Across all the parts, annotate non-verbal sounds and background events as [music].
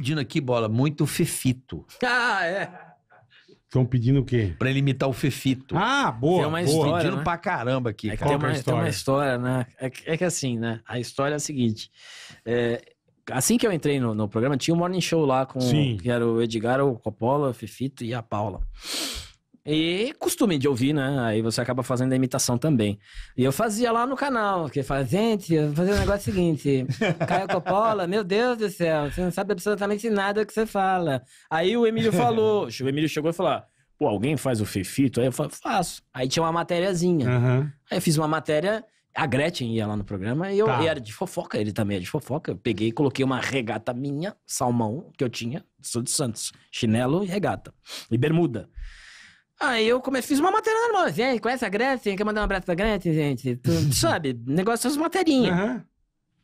pedindo aqui, bola, muito Fefito. Ah, é. Estão pedindo o quê? Pra ele imitar o Fefito. Ah, boa. Tem uma boa. história. Pedindo né? pra caramba aqui. É tem, uma, história? tem uma história, né? É que, é que assim, né? A história é a seguinte. É, assim que eu entrei no, no, programa, tinha um morning show lá com Sim. que era o Edgar, o Coppola, o Fefito e a Paula. E costume de ouvir, né? Aí você acaba fazendo a imitação também. E eu fazia lá no canal, que fala, gente, eu vou fazer o um negócio seguinte. Caio Coppola, meu Deus do céu, você não sabe absolutamente nada que você fala. Aí o Emílio falou, [laughs] o Emílio chegou e falou, pô, alguém faz o Fefito? Aí eu falei, faço. Aí tinha uma matériazinha. Uhum. Aí eu fiz uma matéria a Gretchen ia lá no programa e eu tá. e era de fofoca, ele também era é de fofoca. Eu peguei e coloquei uma regata minha, salmão, que eu tinha, sou de Santos, chinelo e regata, e bermuda. Aí ah, eu comecei, fiz uma matéria normal. Gente, conhece a Gretchen? Quer mandar um abraço pra Gretchen, gente? Tu, [laughs] sabe? Negócio das materinhas. Uhum.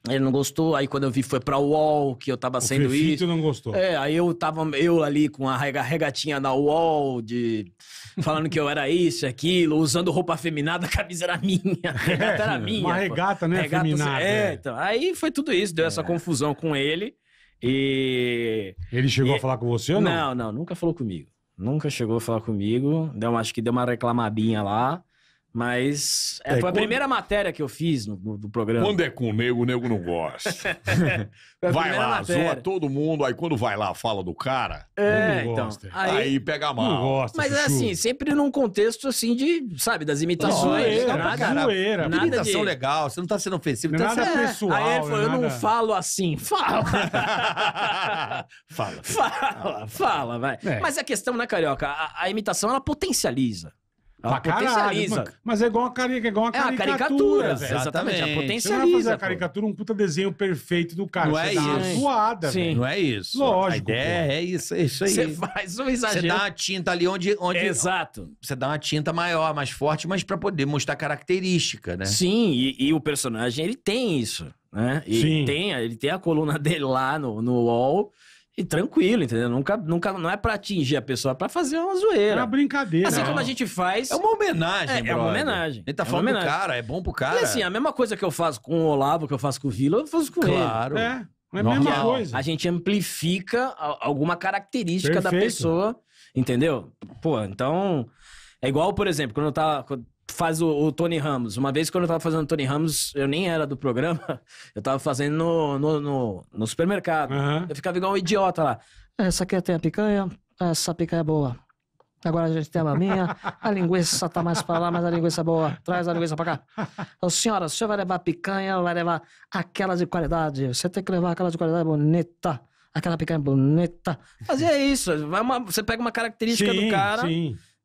Ele não gostou, aí quando eu vi foi pra UOL, que eu tava o sendo isso. não gostou. É, aí eu tava eu ali com a regatinha na UOL, de, falando que eu era isso, aquilo, usando roupa afeminada, a camisa era minha, a regata [laughs] é, era minha. Uma pô. regata, né, regata, assim, afeminada. É, é, então, aí foi tudo isso, deu é. essa confusão com ele e... Ele chegou e... a falar com você ou não? Não, não, nunca falou comigo. Nunca chegou a falar comigo. Deu, acho que deu uma reclamadinha lá. Mas é, é foi quando... a primeira matéria que eu fiz no, no, do programa. Quando é com o nego, o nego não gosta. [laughs] vai lá, matéria. zoa todo mundo, aí quando vai lá, fala do cara. É, não então. aí, aí, pega mal. Não gosta, Mas é assim, sempre num contexto assim de, sabe, das imitações. não tá nada, é zoeira. Nada imitação de... legal, você não tá sendo ofensivo. Não então nada pessoal. Aí ele falou, eu nada... não falo assim. Fala. [laughs] fala. Fala, fala, vai. É. Mas a questão, né, Carioca? A, a imitação, ela potencializa. Ela pra potencializa. Caralho, mas é igual uma, cari é igual uma é caricatura. Uma caricatura velho. exatamente. Ela potencializa. Você vai fazer a caricatura, um puta desenho perfeito do cara. Não é isso. Zoada, Sim. Velho. Não é isso. Lógico. A ideia pô. é isso, é isso aí. Você faz um exagero. Você dá uma tinta ali onde, onde. Exato. Você dá uma tinta maior, mais forte, mas pra poder mostrar característica, né? Sim, e, e o personagem, ele tem isso. Né? Ele, Sim. Tem, ele tem a coluna dele lá no, no wall e tranquilo, entendeu? Nunca, nunca, não é pra atingir a pessoa, é pra fazer uma zoeira. É uma brincadeira. Assim não. como a gente faz. É uma homenagem, é, É uma homenagem. Ele tá é falando pro cara, é bom pro cara. E assim, a mesma coisa que eu faço com o Olavo, que eu faço com o Vila, eu faço com claro. ele. Claro. É, é a mesma coisa. A gente amplifica alguma característica Perfeito. da pessoa, entendeu? Pô, então. É igual, por exemplo, quando eu tava faz o, o, Tony Ramos. Uma vez quando eu tava fazendo o Tony Ramos, eu nem era do programa, [laughs] eu tava fazendo no, no, no, no supermercado. Uhum. Eu ficava igual um idiota lá. Essa aqui tem a picanha, essa picanha é boa. Agora a gente tem a maminha, a linguiça tá mais pra lá, mas a linguiça é boa. Traz a linguiça pra cá. Então, senhora, o senhor vai levar picanha, vai levar aquela de qualidade. Você tem que levar aquela de qualidade bonita aquela picanha é bonita. Mas é isso, é uma, você pega uma característica sim, do cara sim.